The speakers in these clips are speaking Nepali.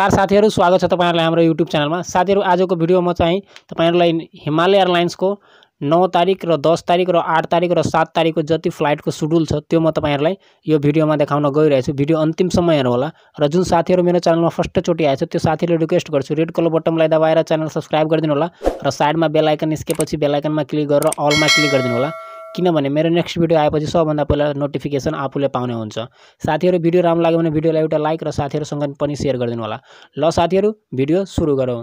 नमस्कार साथीहरू स्वागत छ तपाईँहरूलाई हाम्रो युट्युब च्यानलमा साथीहरू आजको भिडियोमा चाहिँ तपाईँहरूलाई हिमालय एयरलाइन्सको नौ तारिक र दस तारिक र आठ तारिक र सात तारिकको जति फ्लाइटको सेड्युल छ त्यो म तपाईँहरूलाई यो भिडियोमा देखाउन गइरहेछु भिडियो अन्तिमसम्म होला र जुन साथीहरू मेरो च्यानलमा फर्स्टचोटि आएछ त्यो साथीले रिक्वेस्ट गर्छु रेड कलर बटनलाई दबाएर च्यानल सब्सक्राइब गरिदिनु होला र साइडमा बेलायकन निस्केपछि बेलायकनमा क्लिक गरेर अलमा क्लिक गरिदिनु होला किनभने मेरो नेक्स्ट भिडियो आएपछि सबभन्दा पहिला नोटिफिकेसन आफूले पाउने हुन्छ साथीहरू भिडियो राम्रो लाग्यो भने भिडियोलाई एउटा लाइक र साथीहरूसँग पनि सेयर गरिदिनु होला ल साथीहरू भिडियो सुरु गरौँ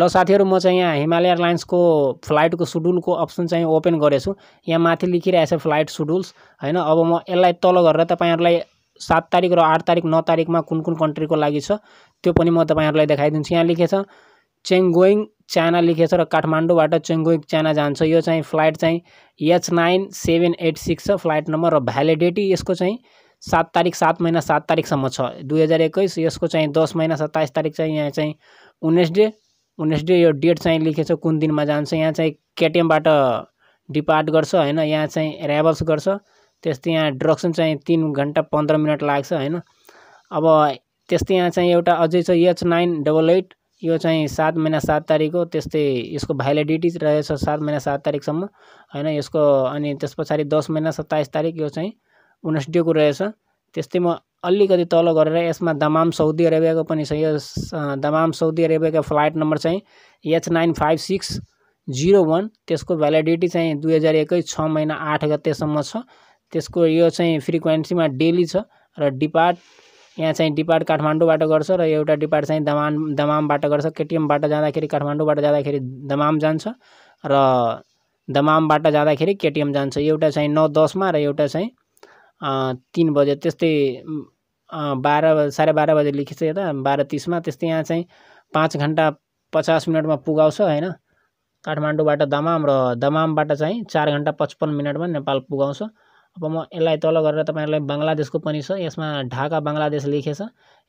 ल साथीहरू म चाहिँ यहाँ हिमालय एयरलाइन्सको फ्लाइटको सुडुलको अप्सन चाहिँ ओपन गरेछु यहाँ माथि छ फ्लाइट सुडुल्स होइन अब म यसलाई तल गरेर तपाईँहरूलाई सात तारिक र आठ तारिक नौ तारिकमा कुन कुन कन्ट्रीको लागि छ त्यो पनि म तपाईँहरूलाई देखाइदिन्छु यहाँ लेखेछ चेङगोइङ चाइना लेखेछ र काठमाडौँबाट चेङ्गोइङ चाइना जान्छ यो चाहिँ फ्लाइट चाहिँ H nine seven eight six छ फ्लाइट नम्बर र भ्यालिडिटी यसको चाहिँ सात तारिक सात महिना सात तारिकसम्म छ दुई हजार एक्काइस यसको चाहिँ दस महिना सत्ताइस तारिक चाहिँ यहाँ चाहिँ डे उन्नाइस उन्नाइस डे यो डेट चाहिँ लेखेछ कुन दिनमा जान्छ यहाँ चाहिँ केटिएमबाट डिपार्ट गर्छ होइन यहाँ चाहिँ रेभल्स गर्छ त्यस्तै यहाँ ड्रक्सन चाहिँ तिन घन्टा पन्ध्र मिनट लाग्छ होइन अब त्यस्तै यहाँ चाहिँ एउटा अझै छ एच नाइन डबल एट यो चाहिँ सात महिना सात तारिक हो त्यस्तै यसको भ्यालिडिटी रहेछ सात महिना सात तारिकसम्म होइन यसको अनि त्यस पछाडि दस महिना सत्ताइस तारिक यो चाहिँ डेको रहेछ त्यस्तै म अलिकति तल गरेर यसमा दमाम साउदी अरेबियाको पनि छ यो दमाम साउदी अरेबियाको फ्लाइट नम्बर चाहिँ H nine five six zero one त्यसको भ्यालिडिटी चाहिँ दुई हजार एकै छ महिना आठ गतेसम्म छ त्यसको यो चाहिँ फ्रिक्वेन्सीमा डेली छ र डिपार्ट यहाँ चाहिँ डिपार्ट काठमाडौँबाट गर्छ र एउटा डिपार्ट चाहिँ दमाम दमामबाट गर्छ केटिएमबाट जाँदाखेरि काठमाडौँबाट जाँदाखेरि दमाम जान्छ र दमामबाट जाँदाखेरि केटिएम जान्छ एउटा चाहिँ नौ दसमा र एउटा चाहिँ तिन बजे त्यस्तै बाह्र साढे बाह्र बजे लेखेछ यता बाह्र तिसमा त्यस्तै यहाँ चाहिँ पाँच घन्टा पचास मिनटमा पुगाउँछ होइन काठमाडौँबाट दमाम र दमामबाट चाहिँ चार घन्टा पचपन्न मिनटमा नेपाल पुगाउँछ अब म यसलाई तल गरेर तपाईँहरूलाई बङ्गलादेशको पनि छ यसमा ढाका बङ्गलादेश लेखेछ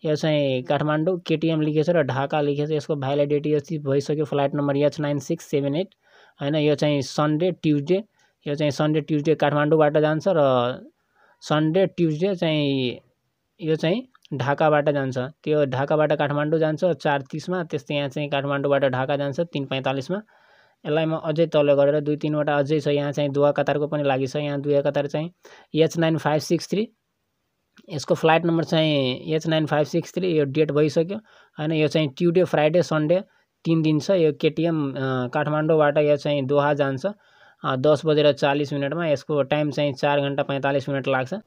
यो चाहिँ काठमाडौँ केटिएम लेखेछ र ढाका लेखेछ यसको भ्यालिडिटी यति भइसक्यो flight number H nine six seven eight होइन यो चाहिँ सन्डे ट्युजडे यो चाहिँ सन्डे ट्युजडे काठमाडौँबाट जान्छ र सन्डे ट्युजडे चाहिँ यो चाहिँ ढाकाबाट जान्छ त्यो ढाकाबाट काठमाडौँ जान्छ चार तिसमा त्यस्तै यहाँ चाहिँ काठमाडौँबाट ढाका जान्छ तिन पैँतालिसमा यसलाई म अझै तल गरेर दुई तिनवटा अझै छ यहाँ चाहिँ दुवा कतारको पनि लागि छ यहाँ दुवा कतार चाहिँ H nine five six three यसको फ्लाइट नम्बर चाहिँ H nine five six three यो डेट भइसक्यो होइन यो चाहिँ ट्युडे फ्राइडे सन्डे तिन दिन छ यो केटिएम काठमाडौँबाट यो चाहिँ दोहा जान्छ दस बजेर चालिस मिनटमा यसको टाइम चाहिँ चार घन्टा पैँतालिस मिनट लाग्छ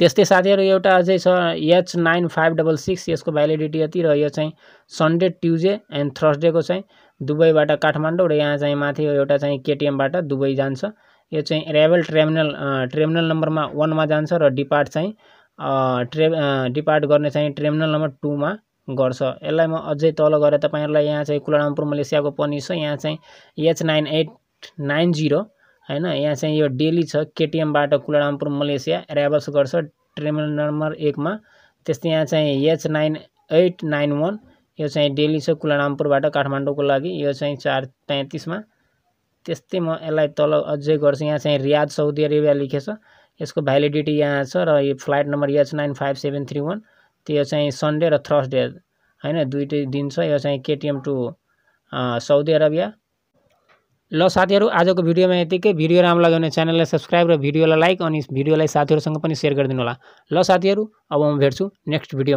त्यस्तै साथीहरू एउटा अझै छ H nine five double six यसको भ्यालिडिटी यति र यो चाहिँ सन्डे ट्युजडे एन्ड थर्सडेको चाहिँ दुबईबाट काठमाडौँ र यहाँ चाहिँ माथि एउटा चाहिँ केटिएमबाट दुबई जान्छ यो चाहिँ राइभल टर्मिनल टर्मिनल नम्बरमा वानमा जान्छ र डिपार्ट चाहिँ ट्रे डिपार्ट गर्ने चाहिँ टर्मिनल नम्बर टूमा गर्छ यसलाई म अझै तल गएर तपाईँहरूलाई यहाँ चाहिँ कुलामपुर मलेसियाको पनि छ यहाँ चाहिँ H nine eight nine zero होइन यहाँ चाहिँ यो डेली छ केटिएमबाट कुलामपुर मलेसिया राइभल्स गर्छ टर्मिनल नम्बर एकमा त्यस्तै यहाँ चाहिँ H nine eight nine one यो चाहिँ डेली छ कुलानामपुरबाट काठमाडौँको लागि यो चाहिँ चार पैँतिसमा त्यस्तै म यसलाई तल अझै गर्छु यहाँ चाहिँ रियाद साउदी अरेबिया लेखेछ यसको भ्यालिडिटी यहाँ छ र यो फ्लाइट नम्बर यहाँ nine five seven three one त्यो चाहिँ सन्डे र थर्सडे होइन दुइटै दिन छ यो चाहिँ केटिएम टु साउदी अरेबिया ल साथीहरू आजको भिडियोमा यतिकै भिडियो राम्रो लाग्यो भने च्यानललाई सब्सक्राइब र भिडियोलाई लाइक अनि भिडियोलाई साथीहरूसँग पनि सेयर गरिदिनु होला ल साथीहरू अब म भेट्छु नेक्स्ट भिडियोमा